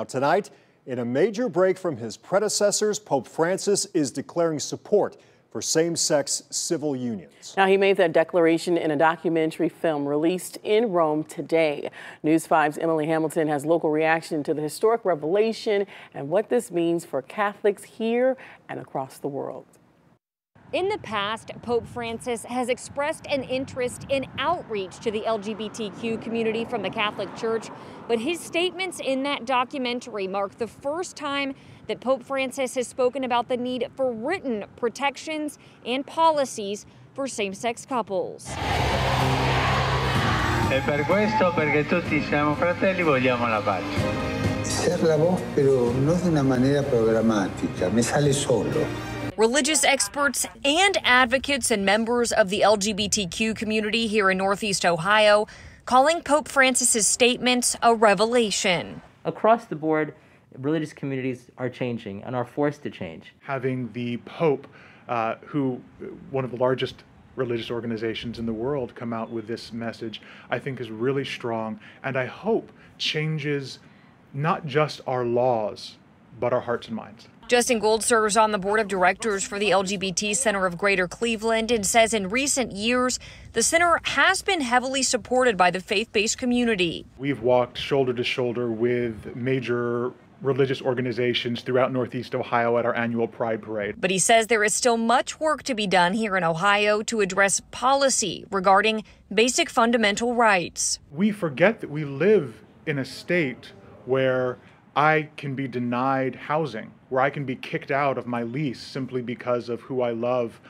Now, tonight, in a major break from his predecessors, Pope Francis is declaring support for same sex civil unions. Now, he made that declaration in a documentary film released in Rome today. News 5's Emily Hamilton has local reaction to the historic revelation and what this means for Catholics here and across the world. In the past, Pope Francis has expressed an interest in outreach to the LGBTQ community from the Catholic Church, but his statements in that documentary mark the first time that Pope Francis has spoken about the need for written protections and policies for same sex couples. Ser la voz, pero no de una manera programática, me sale solo. Religious experts and advocates and members of the LGBTQ community here in Northeast Ohio calling Pope Francis's statements a revelation. Across the board, religious communities are changing and are forced to change. Having the Pope, uh, who uh, one of the largest religious organizations in the world, come out with this message, I think is really strong, and I hope changes not just our laws, but our hearts and minds. Justin Gold serves on the board of directors for the LGBT Center of Greater Cleveland and says in recent years, the center has been heavily supported by the faith based community. We've walked shoulder to shoulder with major religious organizations throughout Northeast Ohio at our annual Pride Parade. But he says there is still much work to be done here in Ohio to address policy regarding basic fundamental rights. We forget that we live in a state where I can be denied housing, where I can be kicked out of my lease simply because of who I love.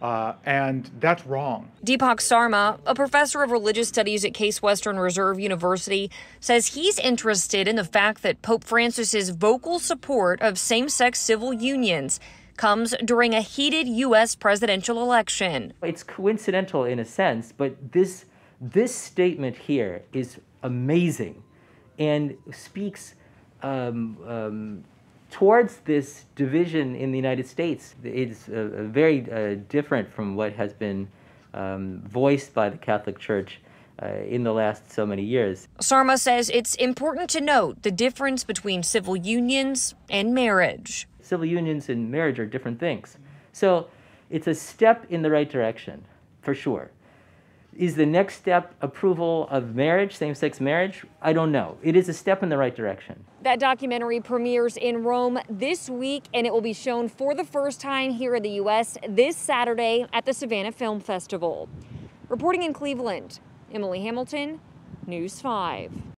Uh, and that's wrong. Deepak Sarma, a professor of religious studies at Case Western Reserve University, says he's interested in the fact that Pope Francis's vocal support of same sex civil unions comes during a heated U.S. presidential election. It's coincidental in a sense, but this, this statement here is amazing and speaks um, um, towards this division in the United States is uh, very uh, different from what has been um, voiced by the Catholic Church. Uh, in the last so many years. Sarma says it's important to note the difference between civil unions and marriage. Civil unions and marriage are different things. So it's a step in the right direction, for sure. Is the next step approval of marriage, same sex marriage? I don't know. It is a step in the right direction. That documentary premieres in Rome this week and it will be shown for the first time here in the U.S. this Saturday at the Savannah Film Festival. Reporting in Cleveland, Emily Hamilton, News 5.